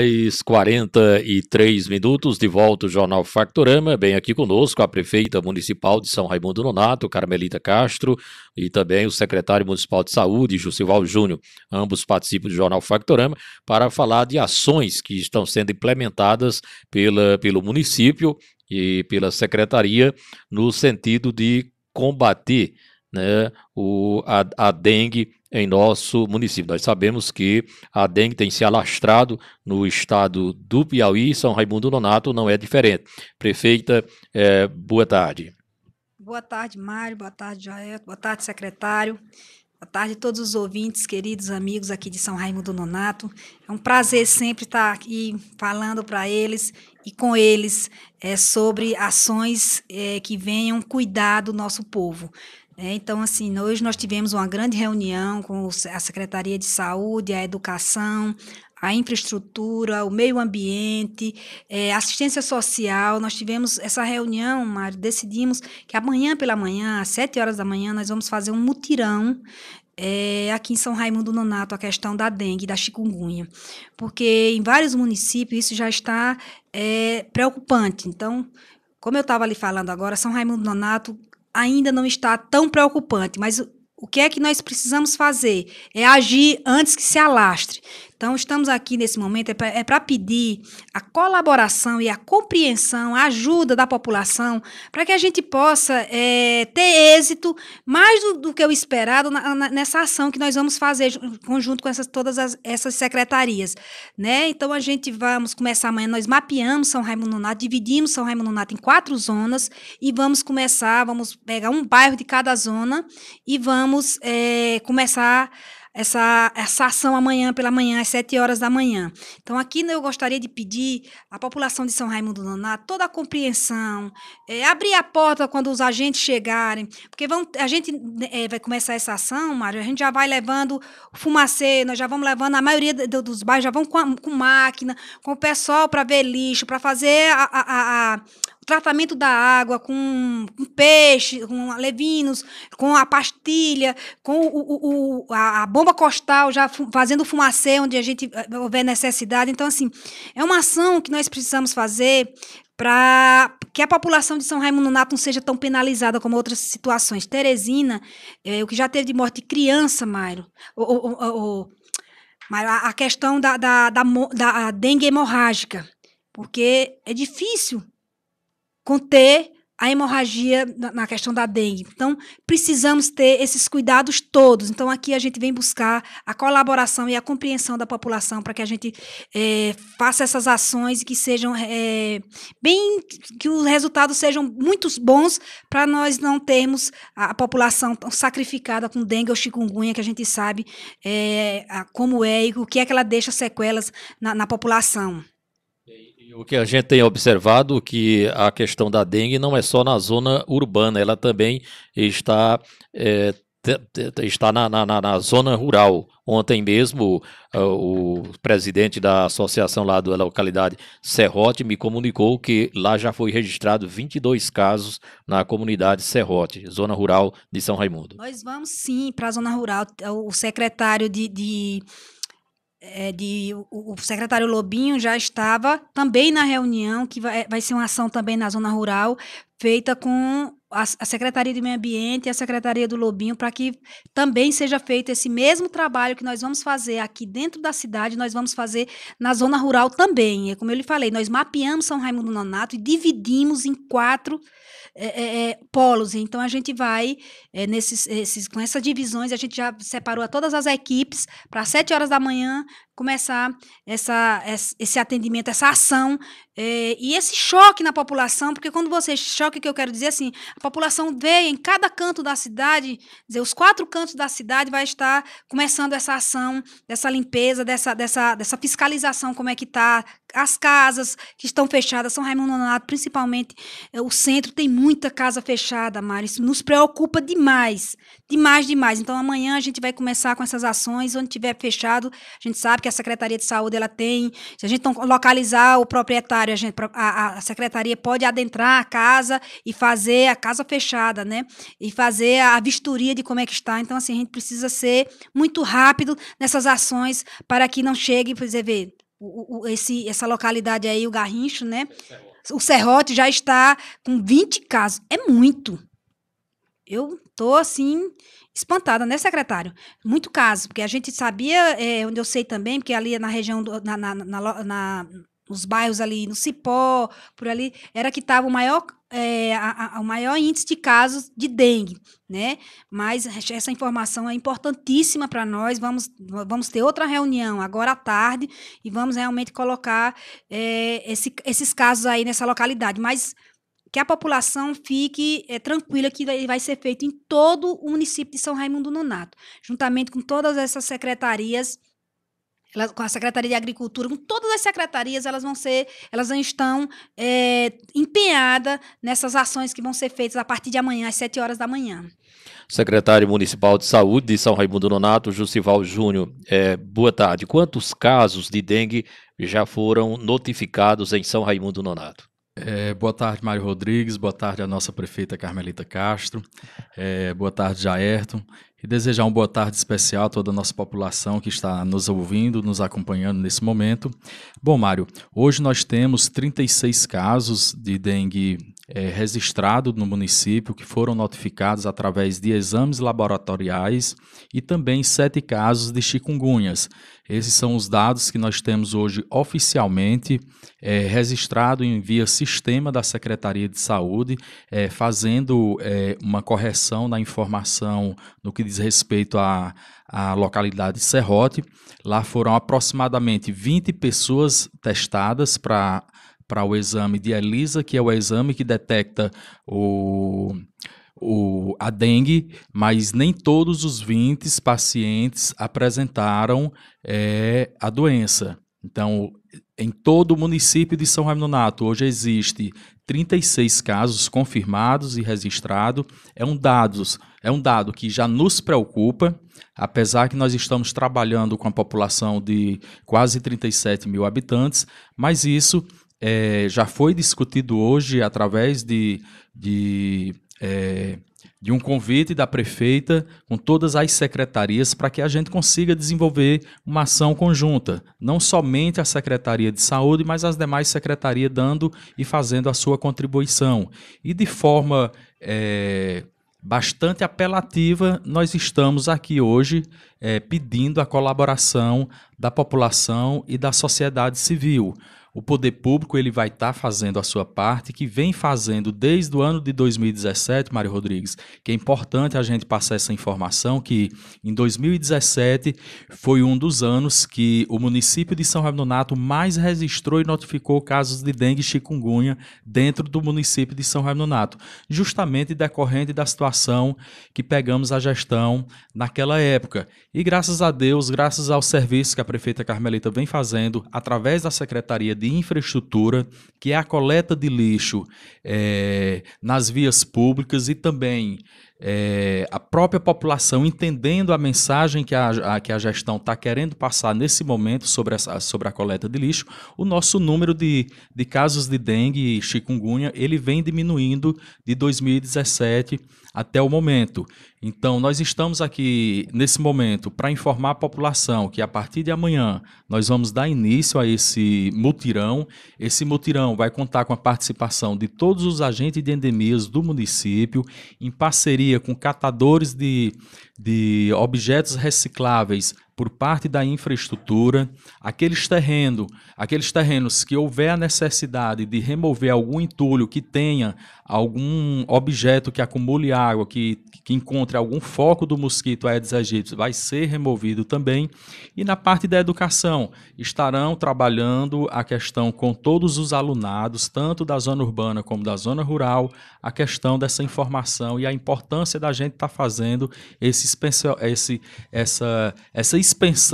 às 43 minutos, de volta o Jornal Factorama, bem aqui conosco a prefeita municipal de São Raimundo Nonato, Carmelita Castro, e também o secretário municipal de saúde, Jussival Júnior. Ambos participam do Jornal Factorama para falar de ações que estão sendo implementadas pela, pelo município e pela secretaria no sentido de combater né, o, a, a dengue em nosso município. Nós sabemos que a dengue tem se alastrado no estado do Piauí, São Raimundo Nonato não é diferente. Prefeita, é, boa tarde. Boa tarde, Mário, boa tarde, Jair, boa tarde, secretário. Boa tarde a todos os ouvintes, queridos amigos aqui de São Raimundo Nonato. É um prazer sempre estar aqui falando para eles e com eles é, sobre ações é, que venham cuidar do nosso povo. Né? Então, assim, hoje nós tivemos uma grande reunião com a Secretaria de Saúde, a Educação, a infraestrutura, o meio ambiente, é, assistência social. Nós tivemos essa reunião, Mário, decidimos que amanhã pela manhã, às sete horas da manhã, nós vamos fazer um mutirão é, aqui em São Raimundo Nonato a questão da dengue, da chikungunya, porque em vários municípios isso já está é, preocupante. Então, como eu estava ali falando agora, São Raimundo Nonato ainda não está tão preocupante, mas o que é que nós precisamos fazer? É agir antes que se alastre. Então, estamos aqui nesse momento é para é pedir a colaboração e a compreensão, a ajuda da população, para que a gente possa é, ter êxito mais do, do que o esperado na, na, nessa ação que nós vamos fazer conjunto com essas, todas as, essas secretarias. Né? Então, a gente vamos começar amanhã, nós mapeamos São Raimundo Nonato, dividimos São Raimundo Nonato em quatro zonas e vamos começar, vamos pegar um bairro de cada zona e vamos é, começar essa, essa ação amanhã pela manhã, às 7 horas da manhã. Então, aqui né, eu gostaria de pedir à população de São Raimundo do Naná toda a compreensão, é, abrir a porta quando os agentes chegarem, porque vão, a gente é, vai começar essa ação, Mário, a gente já vai levando fumacê, nós já vamos levando, a maioria do, dos bairros já vão com, a, com máquina, com o pessoal para ver lixo, para fazer a, a, a tratamento da água com, peixe, com levinos, com a pastilha, com o, o, a, a, bomba costal já fu fazendo fumacê onde a gente eh, houver necessidade. Então, assim, é uma ação que nós precisamos fazer para que a população de São Raimundo Nato não seja tão penalizada como outras situações. Teresina, é, o que já teve de morte de criança, Mairo, a questão da, da, da, da dengue hemorrágica, porque é difícil conter a hemorragia na questão da dengue. Então, precisamos ter esses cuidados todos. Então, aqui a gente vem buscar a colaboração e a compreensão da população para que a gente é, faça essas ações e que sejam é, bem, que os resultados sejam muito bons para nós não termos a, população tão sacrificada com dengue ou chikungunya, que a gente sabe é, como é e o que é que ela deixa sequelas na, na população. O que a gente tem observado que a questão da dengue não é só na zona urbana, ela também está é, está na, na, na, zona rural. Ontem mesmo, ah, o presidente da associação lá da localidade Serrote me comunicou que lá já foi registrado 22 casos na comunidade Serrote, zona rural de São Raimundo. Nós vamos sim para a zona rural. O secretário de, de é, de o, o, secretário Lobinho já estava também na reunião, que vai, vai ser uma ação também na zona rural, feita com a, a Secretaria de Meio Ambiente e a Secretaria do Lobinho, para que também seja feito esse mesmo trabalho que nós vamos fazer aqui dentro da cidade, nós vamos fazer na zona rural também. É como eu lhe falei, nós mapeamos São Raimundo Nonato e dividimos em quatro é, é, é, polos. Então a gente vai é, nesses, esses, com essas divisões a gente já separou todas as equipes para sete horas da manhã começar essa, esse atendimento, essa ação é, e esse choque na população, porque quando você choque, que eu quero dizer é assim, a população veio em cada canto da cidade, dizer, os quatro cantos da cidade vai estar começando essa ação, dessa limpeza, dessa, dessa, dessa fiscalização, como é que está as casas que estão fechadas, São Raimundo Nonato, principalmente é, o centro tem muita casa fechada, Mário, isso nos preocupa demais, demais, demais. Então amanhã a gente vai começar com essas ações, onde tiver fechado, a gente sabe que a Secretaria de Saúde ela tem. Se a gente não localizar o proprietário, a, gente, a, a Secretaria pode adentrar a casa e fazer a casa fechada, né? E fazer a vistoria de como é que está. Então, assim, a gente precisa ser muito rápido nessas ações para que não chegue, por exemplo, o, o, esse, essa localidade aí, o Garrincho, né? O Serrote já está com 20 casos. É muito. Eu tô assim espantada, né, secretário? Muito caso, porque a gente sabia, é, onde eu sei também, porque ali na região, do, na, na, na, na nos bairros ali, no Cipó, por ali, era que estava o maior é, a, a, o maior índice de casos de dengue, né? Mas essa informação é importantíssima para nós. Vamos, vamos ter outra reunião agora à tarde e vamos realmente colocar é, esse, esses casos aí nessa localidade. Mas que a população fique é, tranquila que vai ser feito em todo o município de São Raimundo Nonato, juntamente com todas essas secretarias elas, com a Secretaria de Agricultura, com todas as secretarias, elas vão ser, elas estão é, empenhadas nessas ações que vão ser feitas a partir de amanhã, às 7 horas da manhã. Secretário Municipal de Saúde de São Raimundo Nonato, Jucival Júnior, é, boa tarde. Quantos casos de dengue já foram notificados em São Raimundo Nonato? É, boa tarde, Mário Rodrigues. Boa tarde à nossa prefeita Carmelita Castro. É, boa tarde, Jairton. E desejar uma boa tarde especial a toda a nossa população que está nos ouvindo, nos acompanhando nesse momento. Bom, Mário, hoje nós temos 36 casos de dengue é, registrado no município que foram notificados através de exames laboratoriais e também sete casos de chikungunhas. Esses são os dados que nós temos hoje oficialmente é, registrado em via sistema da Secretaria de Saúde, é, fazendo é, uma correção na informação no que diz respeito à, à localidade de Serrote. Lá foram aproximadamente 20 pessoas testadas para para o exame de ELISA, que é o exame que detecta o, o, a dengue, mas nem todos os 20 pacientes apresentaram é, a doença. Então, em todo o município de São Raimundo hoje existe 36 casos confirmados e registrados. É um dados é um dado que já nos preocupa, apesar que nós estamos trabalhando com a população de quase 37 mil habitantes, mas isso é, já foi discutido hoje através de, de, é, de um convite da prefeita com todas as secretarias para que a gente consiga desenvolver uma ação conjunta, não somente a Secretaria de Saúde, mas as demais secretarias dando e fazendo a sua contribuição. E de forma. É, bastante apelativa, nós estamos aqui hoje é, pedindo a colaboração da população e da sociedade civil, o poder público ele vai estar tá fazendo a sua parte, que vem fazendo desde o ano de 2017, Mário Rodrigues, que é importante a gente passar essa informação que em 2017 foi um dos anos que o município de São Raimundo mais registrou e notificou casos de dengue e chikungunya dentro do município de São Raimundo justamente decorrente da situação que pegamos a gestão naquela época. E graças a Deus, graças ao serviço que a prefeita Carmelita vem fazendo através da Secretaria de de infraestrutura, que é a coleta de lixo é, nas vias públicas e também é, a própria população entendendo a mensagem que a, a que a gestão está querendo passar nesse momento sobre, essa, sobre a coleta de lixo, o nosso número de, de casos de dengue e chikungunya ele vem diminuindo de 2017 até o momento. Então, nós estamos aqui nesse momento para informar a população que a partir de amanhã nós vamos dar início a esse mutirão. Esse mutirão vai contar com a participação de todos os agentes de endemias do município, em parceria com catadores de, de objetos recicláveis por parte da infraestrutura, aqueles terrenos, aqueles terrenos que houver a necessidade de remover algum entulho que tenha algum objeto que acumule água, que, que encontre algum foco do mosquito Aedes aegypti, vai ser removido também. E na parte da educação, estarão trabalhando a questão com todos os alunados, tanto da zona urbana como da zona rural, a questão dessa informação e a importância da gente estar tá fazendo esse, esse essa, essa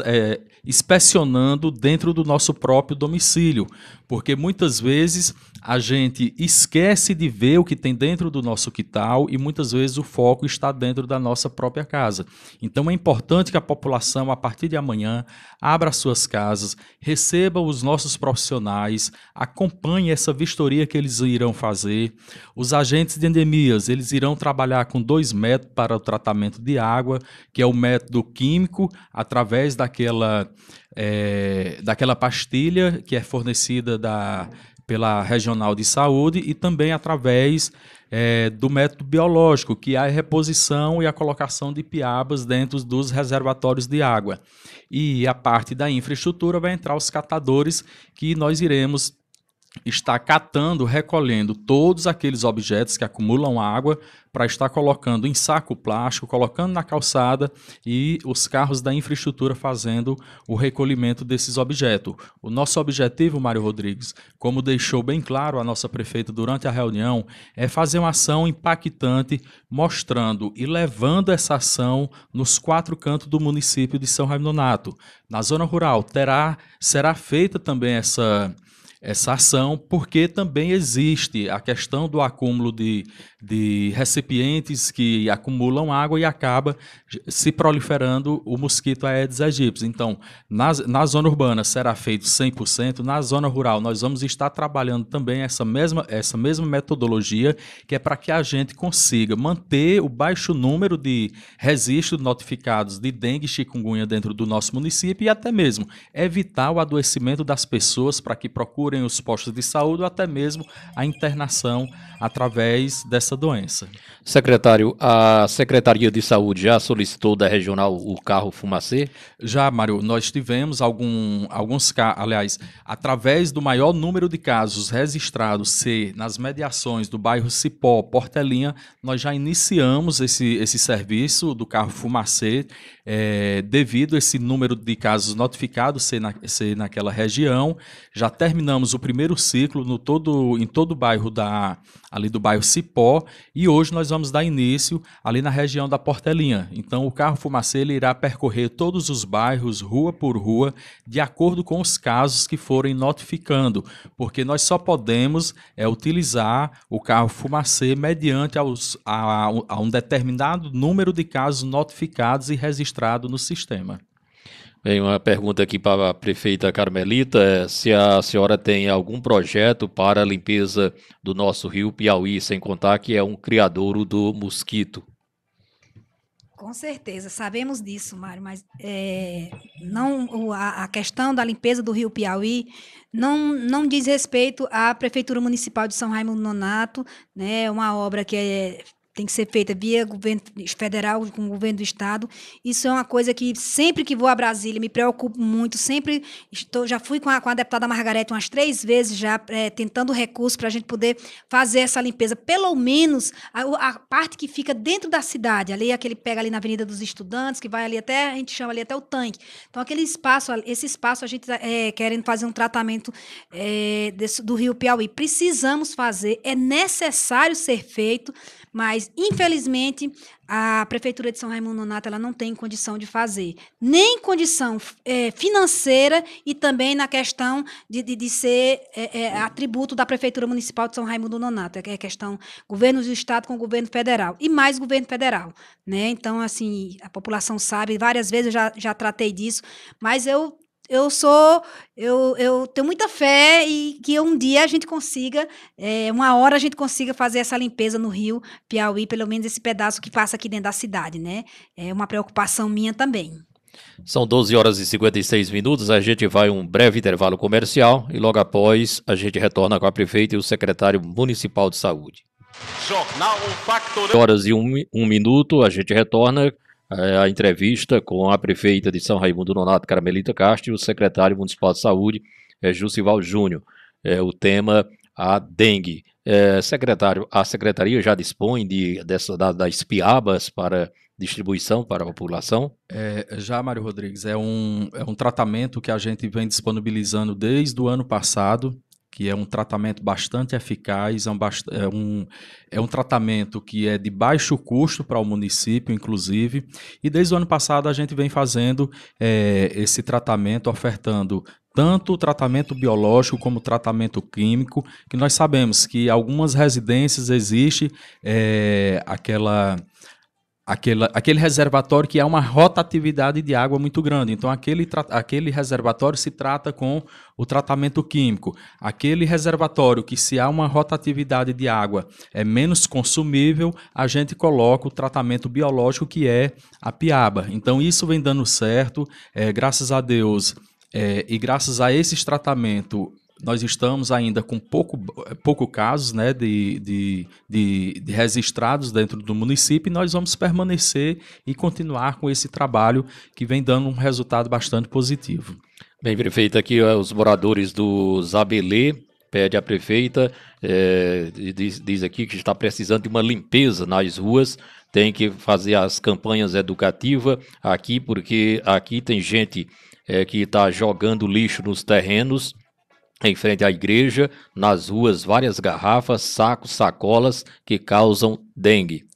é, inspecionando dentro do nosso próprio domicílio, porque muitas vezes a gente esquece de ver o que tem dentro do nosso quintal e muitas vezes o foco está dentro da nossa própria casa. Então é importante que a população, a partir de amanhã, abra suas casas, receba os nossos profissionais, acompanhe essa vistoria que eles irão fazer. Os agentes de endemias, eles irão trabalhar com dois métodos para o tratamento de água, que é o método químico, através daquela, é, daquela pastilha que é fornecida da pela Regional de Saúde e também através é, do método biológico, que é a reposição e a colocação de piabas dentro dos reservatórios de água. E a parte da infraestrutura vai entrar os catadores, que nós iremos está catando, recolhendo todos aqueles objetos que acumulam água para estar colocando em saco plástico, colocando na calçada e os carros da infraestrutura fazendo o recolhimento desses objetos. O nosso objetivo, Mário Rodrigues, como deixou bem claro a nossa prefeita durante a reunião, é fazer uma ação impactante, mostrando e levando essa ação nos quatro cantos do município de São Raimundo Nato. Na zona rural terá será feita também essa essa ação, porque também existe a questão do acúmulo de, de recipientes que acumulam água e acaba se proliferando o mosquito Aedes aegypti. Então, na, na zona urbana será feito 100%, na zona rural nós vamos estar trabalhando também essa mesma, essa mesma metodologia, que é para que a gente consiga manter o baixo número de registros notificados de dengue e chikungunya dentro do nosso município e até mesmo evitar o adoecimento das pessoas para que procurem procurem os postos de saúde ou até mesmo a internação através dessa doença. Secretário, a Secretaria de Saúde já solicitou da regional o carro fumacê? Já, Mário, nós tivemos algum, alguns casos, aliás, através do maior número de casos registrados ser nas mediações do bairro Cipó, Portelinha, nós já iniciamos esse, esse serviço do carro fumacê é, devido a esse número de casos notificados ser, na, ser naquela região. Já terminamos o primeiro ciclo no todo, em todo o bairro da ali do bairro Cipó, e hoje nós vamos dar início ali na região da Portelinha. Então o carro fumacê ele irá percorrer todos os bairros, rua por rua, de acordo com os casos que forem notificando, porque nós só podemos é, utilizar o carro fumacê mediante aos, a, a um determinado número de casos notificados e registrados no sistema. Bem, uma pergunta aqui para a prefeita Carmelita: é se a senhora tem algum projeto para a limpeza do nosso rio Piauí, sem contar que é um criadouro do mosquito. Com certeza, sabemos disso, Mário, mas é, não, a, questão da limpeza do Rio Piauí não, não diz respeito à Prefeitura Municipal de São Raimundo Nonato, né, uma obra que é tem que ser feita via governo federal com o governo do estado. Isso é uma coisa que sempre que vou a Brasília me preocupo muito. Sempre estou, já fui com a, com a deputada Margarete umas três vezes já é, tentando recursos para a gente poder fazer essa limpeza, pelo menos a, a, parte que fica dentro da cidade, ali aquele pega ali na Avenida dos Estudantes, que vai ali até a gente chama ali até o tanque. Então aquele espaço, esse espaço a gente tá, é, querendo fazer um tratamento é, desse, do Rio Piauí, precisamos fazer, é necessário ser feito, mas infelizmente, a Prefeitura de São Raimundo Nonato ela não tem condição de fazer, nem condição é, financeira e também na questão de, de, de ser é, é, atributo da Prefeitura Municipal de São Raimundo Nonato, é, é questão governo do Estado com governo federal, e mais governo federal. Né? Então, assim, a população sabe, várias vezes eu já, já tratei disso, mas eu eu sou, eu, eu tenho muita fé e que um dia a gente consiga, é, uma hora a gente consiga fazer essa limpeza no Rio Piauí, pelo menos esse pedaço que passa aqui dentro da cidade, né? É uma preocupação minha também. São 12 horas e 56 minutos. A gente vai um breve intervalo comercial e logo após a gente retorna com a prefeita e o secretário municipal de saúde. Jornal Horas e um, um minuto, a gente retorna é, a entrevista com a prefeita de São Raimundo Nonato, Carmelita Castro, e o secretário municipal de saúde, é, Jussival Júnior. É, o tema, a dengue. É, secretário, a secretaria já dispõe de, dessa, da, das piabas para distribuição para a população? É, já, Mário Rodrigues, é um, é um tratamento que a gente vem disponibilizando desde o ano passado que é um tratamento bastante eficaz, é um, é um, é um tratamento que é de baixo custo para o município, inclusive, e desde o ano passado a gente vem fazendo é, esse tratamento, ofertando tanto o tratamento biológico como o tratamento químico, que nós sabemos que algumas residências existe é, eh, aquela aquele, aquele reservatório que há uma rotatividade de água muito grande. Então, aquele, aquele reservatório se trata com o tratamento químico. Aquele reservatório que, se há uma rotatividade de água, é menos consumível, a gente coloca o tratamento biológico, que é a piaba. Então, isso vem dando certo, é, graças a Deus. É, e graças a esses tratamentos nós estamos ainda com pouco, pouco casos né, de, de, de, de, registrados dentro do município e nós vamos permanecer e continuar com esse trabalho que vem dando um resultado bastante positivo. Bem, prefeito, aqui os moradores do Zabelê pede à prefeita, é, diz, diz aqui que está precisando de uma limpeza nas ruas, tem que fazer as campanhas educativas aqui, porque aqui tem gente é, que está jogando lixo nos terrenos, em frente à igreja, nas ruas, várias garrafas, sacos, sacolas que causam dengue.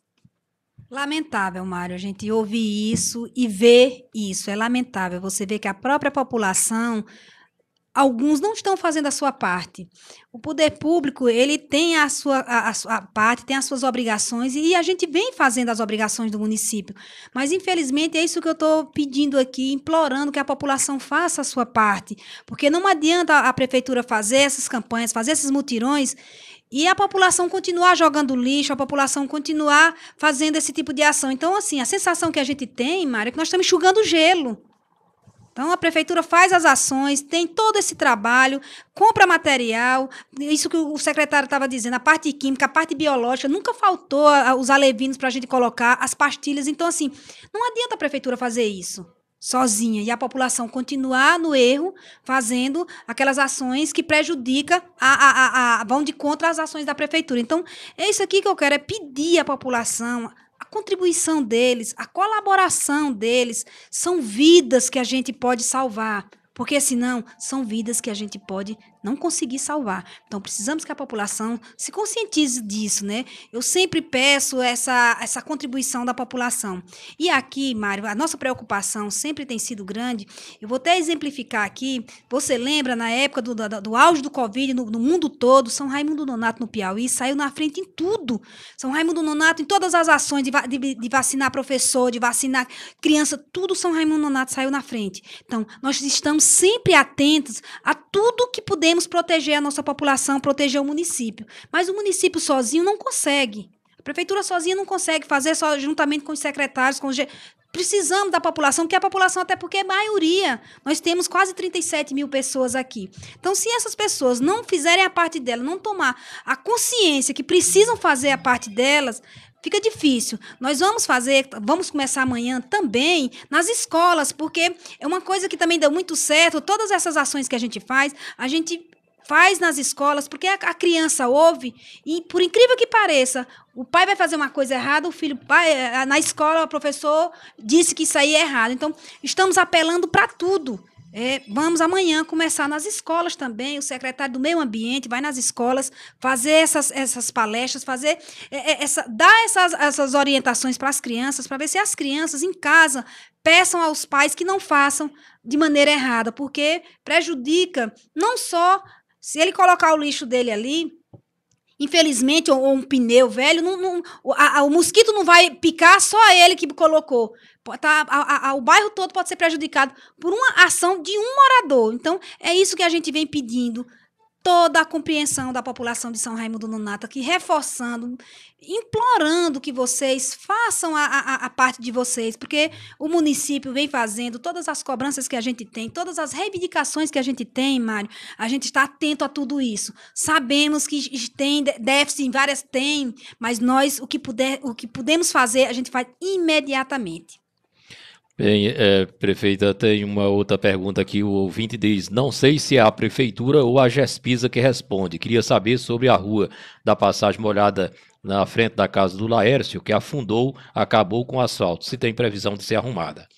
Lamentável, Mário, a gente ouvir isso e ver isso. É lamentável você ver que a própria população alguns não estão fazendo a sua parte. O poder público, ele tem a sua, a, a sua parte, tem as suas obrigações, e a gente vem fazendo as obrigações do município. Mas, infelizmente, é isso que eu estou pedindo aqui, implorando que a população faça a sua parte. Porque não adianta a prefeitura fazer essas campanhas, fazer esses mutirões, e a população continuar jogando lixo, a população continuar fazendo esse tipo de ação. Então, assim, a sensação que a gente tem, Mário, é que nós estamos enxugando gelo. Então a prefeitura faz as ações, tem todo esse trabalho, compra material, isso que o secretário estava dizendo, a parte química, a parte biológica, nunca faltou os alevinos para a gente colocar, as pastilhas. Então, assim, não adianta a prefeitura fazer isso sozinha e a população continuar no erro, fazendo aquelas ações que prejudicam, a, a, a, a, vão de contra as ações da prefeitura. Então, é isso aqui que eu quero, é pedir à população a contribuição deles, a colaboração deles, são vidas que a gente pode salvar, porque senão são vidas que a gente pode não conseguir salvar. Então, precisamos que a população se conscientize disso, né? Eu sempre peço essa, essa contribuição da população. E aqui, Mário, a nossa preocupação sempre tem sido grande. Eu vou até exemplificar aqui. Você lembra, na época do, do, do auge do Covid, no, no mundo todo, São Raimundo Nonato, no Piauí, saiu na frente em tudo. São Raimundo Nonato, em todas as ações de, de, de vacinar professor, de vacinar criança, tudo São Raimundo Nonato saiu na frente. Então, nós estamos sempre atentos a tudo que podemos proteger a nossa população, proteger o município. Mas o município sozinho não consegue. A prefeitura sozinha não consegue fazer, só juntamente com os secretários, com os precisamos da população, que a população, até porque é maioria. Nós temos quase 37 mil pessoas aqui. Então, se essas pessoas não fizerem a parte delas, não tomar a consciência que precisam fazer a parte delas, fica difícil. Nós vamos fazer, vamos começar amanhã também nas escolas, porque é uma coisa que também deu muito certo. Todas essas ações que a gente faz, a gente faz nas escolas, porque a, criança ouve e, por incrível que pareça, o pai vai fazer uma coisa errada, o filho, pai, eh, na escola, o professor disse que isso aí é errado. Então, estamos apelando para tudo. É, vamos amanhã começar nas escolas também. O secretário do Meio Ambiente vai nas escolas fazer essas, essas palestras, fazer é, é essa, dar essas, essas orientações para as crianças, para ver se as crianças em casa peçam aos pais que não façam de maneira errada, porque prejudica não só se ele colocar o lixo dele ali, Infelizmente, ou, um pneu velho, não, não, a, a, o mosquito não vai picar só ele que colocou. Tá, a, o bairro todo pode ser prejudicado por uma ação de um morador. Então, é isso que a gente vem pedindo toda a compreensão da população de São Raimundo Nonato aqui, reforçando, implorando que vocês façam a, a, a, parte de vocês, porque o município vem fazendo todas as cobranças que a gente tem, todas as reivindicações que a gente tem, Mário, a gente está atento a tudo isso. Sabemos que tem déficit em várias, tem, mas nós, o que, puder, o que podemos fazer, a gente faz imediatamente. Bem, é, prefeita, tem uma outra pergunta aqui. O ouvinte diz: Não sei se é a prefeitura ou a GESPISA que responde. Queria saber sobre a rua da Passagem Molhada na frente da casa do Laércio, que afundou, acabou com o asfalto. Se tem previsão de ser arrumada.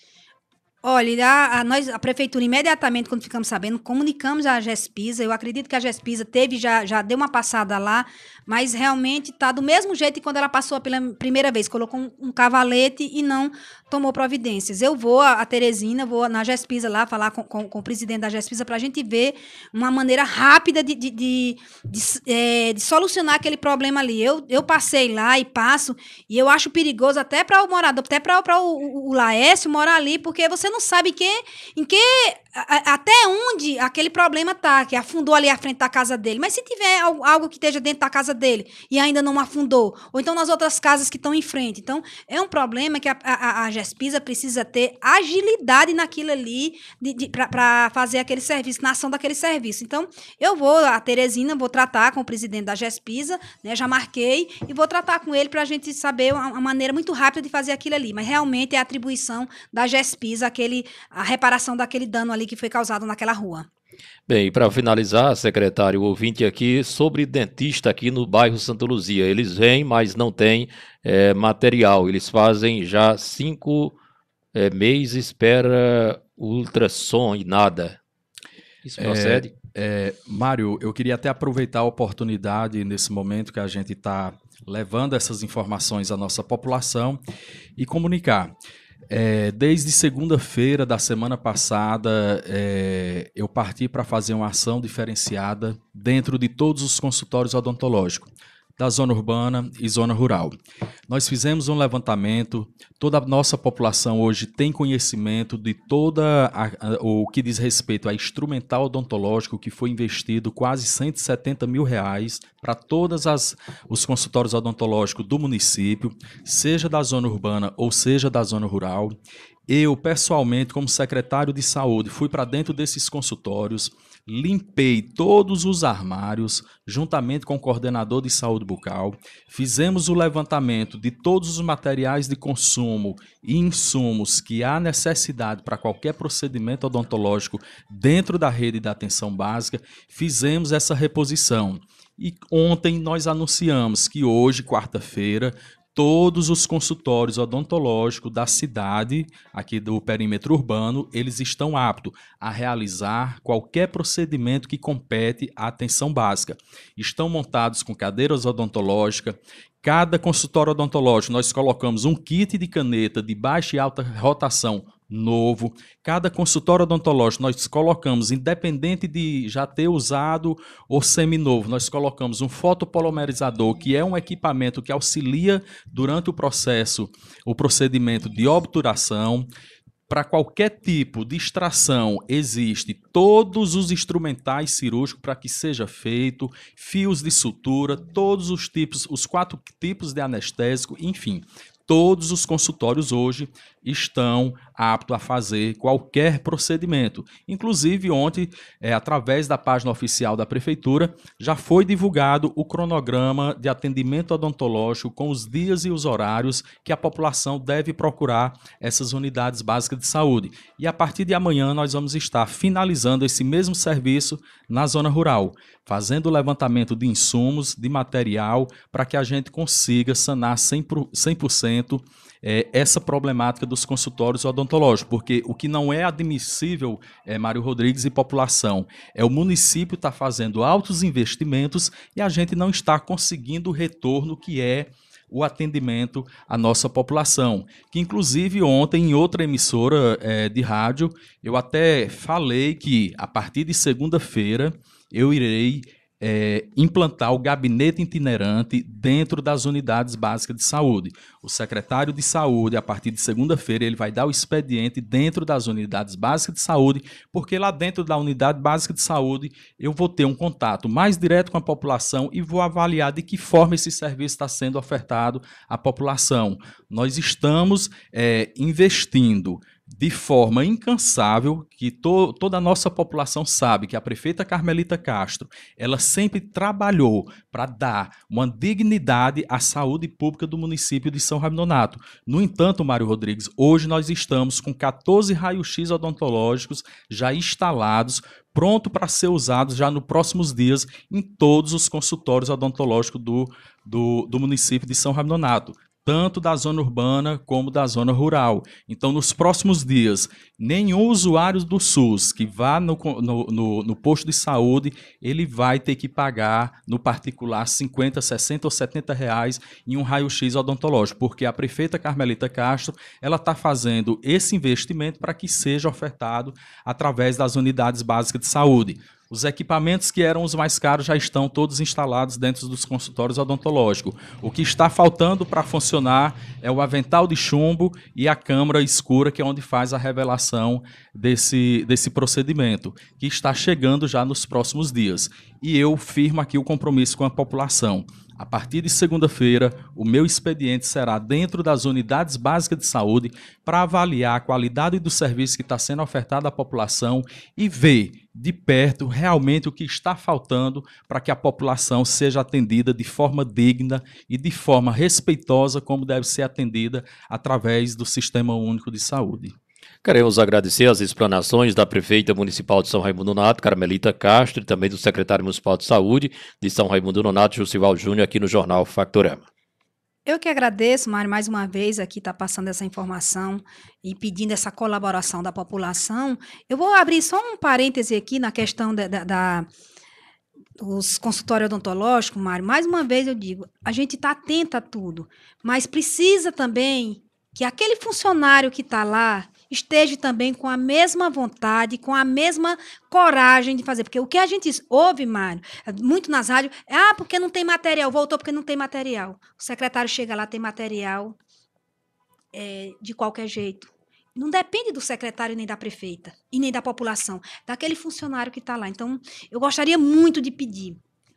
Olha, a, a, nós, a prefeitura, imediatamente, quando ficamos sabendo, comunicamos à GESPISA. Eu acredito que a GESPISA teve, já, já deu uma passada lá, mas realmente está do mesmo jeito que quando ela passou pela primeira vez, colocou um, um cavalete e não tomou providências. Eu vou a, a Teresina, vou na GESPISA lá falar com, com, com o presidente da GESPISA para a gente ver uma maneira rápida de, de, de, de, é, de solucionar aquele problema ali. Eu, eu passei lá e passo, e eu acho perigoso até para o morador, até para o, o, o Laércio morar ali, porque você não não sabe que, em que até onde aquele problema tá, que afundou ali à frente da casa dele. Mas se tiver algo, que esteja dentro da casa dele e ainda não afundou, ou então nas outras casas que estão em frente. Então, é um problema que a, a, a GESPISA precisa ter agilidade naquilo ali para fazer aquele serviço, na ação daquele serviço. Então, eu vou, a Teresina, vou tratar com o presidente da GESPISA, né, já marquei, e vou tratar com ele para a gente saber uma, uma maneira muito rápida de fazer aquilo ali. Mas realmente é a atribuição da GESPISA, aquele, a reparação daquele dano ali ali que foi causado naquela rua. Bem, para finalizar, secretário, ouvinte aqui sobre dentista aqui no bairro Santa Luzia. Eles vêm, mas não têm é, material. Eles fazem já cinco é, meses, espera ultrassom e nada. Isso é, procede? É, é, Mário, eu queria até aproveitar a oportunidade nesse momento que a gente está levando essas informações à nossa população e comunicar. É, desde segunda-feira da semana passada, é, eu parti para fazer uma ação diferenciada dentro de todos os consultórios odontológicos da zona urbana e zona rural. Nós fizemos um levantamento, toda a nossa população hoje tem conhecimento de toda a, a, o que diz respeito a instrumental odontológico que foi investido quase 170 mil reais para todas as os consultórios odontológicos do município, seja da zona urbana ou seja da zona rural. Eu, pessoalmente, como secretário de saúde, fui para dentro desses consultórios, limpei todos os armários, juntamente com o coordenador de saúde bucal, fizemos o levantamento de todos os materiais de consumo e insumos que há necessidade para qualquer procedimento odontológico dentro da rede da atenção básica, fizemos essa reposição. E ontem nós anunciamos que hoje, quarta-feira, todos os consultórios odontológicos da cidade, aqui do perímetro urbano, eles estão aptos a realizar qualquer procedimento que compete à atenção básica. Estão montados com cadeiras odontológicas. Cada consultório odontológico, nós colocamos um kit de caneta de baixa e alta rotação novo. Cada consultório odontológico nós colocamos, independente de já ter usado ou seminovo, nós colocamos um fotopolimerizador, que é um equipamento que auxilia durante o processo, o procedimento de obturação. Para qualquer tipo de extração, existe todos os instrumentais cirúrgicos para que seja feito, fios de sutura, todos os tipos, os quatro tipos de anestésico, enfim, todos os consultórios hoje estão aptos a fazer qualquer procedimento. Inclusive, ontem, é, através da página oficial da Prefeitura, já foi divulgado o cronograma de atendimento odontológico com os dias e os horários que a população deve procurar essas unidades básicas de saúde. E a partir de amanhã, nós vamos estar finalizando esse mesmo serviço na zona rural, fazendo o levantamento de insumos, de material, para que a gente consiga sanar 100%, 100 é, essa problemática dos consultórios odontológicos, porque o que não é admissível, é, Mário Rodrigues e população, é o município está fazendo altos investimentos e a gente não está conseguindo o retorno que é o atendimento à nossa população. Que, inclusive, ontem, em outra emissora é, de rádio, eu até falei que, a partir de segunda-feira, eu irei é, implantar o gabinete itinerante dentro das unidades básicas de saúde. O secretário de saúde, a partir de segunda-feira, ele vai dar o expediente dentro das unidades básicas de saúde, porque lá dentro da unidade básica de saúde eu vou ter um contato mais direto com a população e vou avaliar de que forma esse serviço está sendo ofertado à população. Nós estamos é, investindo de forma incansável, que to, toda a nossa população sabe que a prefeita Carmelita Castro, ela sempre trabalhou para dar uma dignidade à saúde pública do município de São Rabinonato. No entanto, Mário Rodrigues, hoje nós estamos com 14 raios-x odontológicos já instalados, pronto para ser usados já nos próximos dias em todos os consultórios odontológicos do, do, do município de São Rabinonato tanto da zona urbana como da zona rural. Então, nos próximos dias, nenhum usuário do SUS que vá no, no, no, no posto de saúde, ele vai ter que pagar no particular 50, 60 ou 70 reais em um raio-x odontológico, porque a prefeita Carmelita Castro, ela está fazendo esse investimento para que seja ofertado através das unidades básicas de saúde. Os equipamentos que eram os mais caros já estão todos instalados dentro dos consultórios odontológicos. O que está faltando para funcionar é o avental de chumbo e a câmara escura, que é onde faz a revelação desse, desse procedimento, que está chegando já nos próximos dias. E eu firmo aqui o compromisso com a população. A partir de segunda-feira, o meu expediente será dentro das unidades básicas de saúde para avaliar a qualidade do serviço que está sendo ofertado à população e ver de perto realmente o que está faltando para que a população seja atendida de forma digna e de forma respeitosa, como deve ser atendida através do Sistema Único de Saúde. Queremos agradecer as explanações da prefeita municipal de São Raimundo Nonato, Carmelita Castro, e também do secretário municipal de saúde de São Raimundo Nonato, Jusival Júnior, aqui no Jornal Factorama. Eu que agradeço, Mário, mais uma vez aqui estar tá passando essa informação e pedindo essa colaboração da população. Eu vou abrir só um parêntese aqui na questão da, da, da consultórios odontológicos, Mário, mais uma vez eu digo, a gente está atenta a tudo, mas precisa também que aquele funcionário que está lá, esteja também com a mesma vontade, com a mesma coragem de fazer. Porque o que a gente ouve, Mário, muito nas rádios, é, ah, porque não tem material, voltou porque não tem material. O secretário chega lá, tem material é, de qualquer jeito. Não depende do secretário nem da prefeita e nem da população, daquele funcionário que está lá. Então, eu gostaria muito de pedir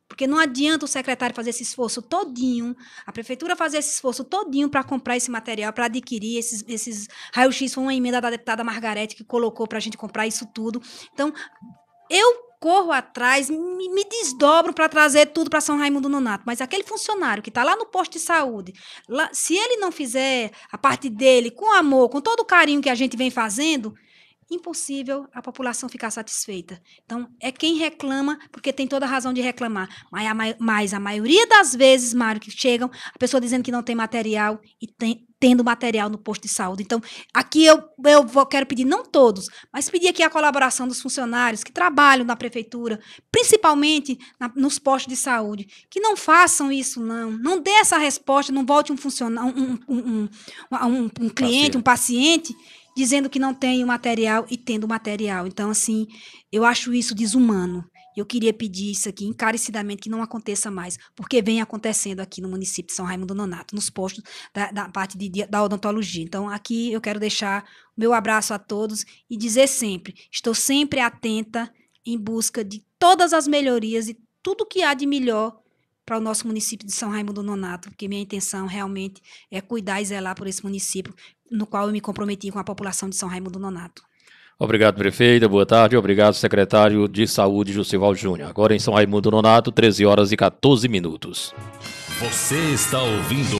porque não adianta o secretário fazer esse esforço todinho, a prefeitura fazer esse esforço todinho para comprar esse material, para adquirir esses, esses raio-x. Foi uma emenda da deputada Margarete que colocou para a gente comprar isso tudo. Então, eu corro atrás, me, me desdobro para trazer tudo para São Raimundo Nonato. Mas aquele funcionário que está lá no posto de saúde, lá, se ele não fizer a parte dele com amor, com todo o carinho que a gente vem fazendo, impossível a população ficar satisfeita. Então, é quem reclama, porque tem toda a razão de reclamar. Mas a, mas a maioria das vezes, Mário, que chegam, a pessoa dizendo que não tem material e tem, tendo material no posto de saúde. Então, aqui eu, eu vou, quero pedir, não todos, mas pedir aqui a colaboração dos funcionários que trabalham na prefeitura, principalmente na, nos postos de saúde, que não façam isso, não. Não dê essa resposta, não volte um funcionário, um, um, um, um, cliente, um paciente dizendo que não tem o material e tendo o material. Então, assim, eu acho isso desumano. Eu queria pedir isso aqui encarecidamente que não aconteça mais, porque vem acontecendo aqui no município de São Raimundo Nonato, nos postos da, da parte de, da odontologia. Então, aqui eu quero deixar o meu abraço a todos e dizer sempre: estou sempre atenta em busca de todas as melhorias e tudo que há de melhor para o nosso município de São Raimundo Nonato, porque minha intenção realmente é cuidar e zelar por esse município, no qual eu me comprometi com a população de São Raimundo Nonato. Obrigado, prefeita. Boa tarde. Obrigado, secretário de Saúde, Jussival Júnior. Agora em São Raimundo Nonato, 13 horas e 14 minutos. Você está ouvindo.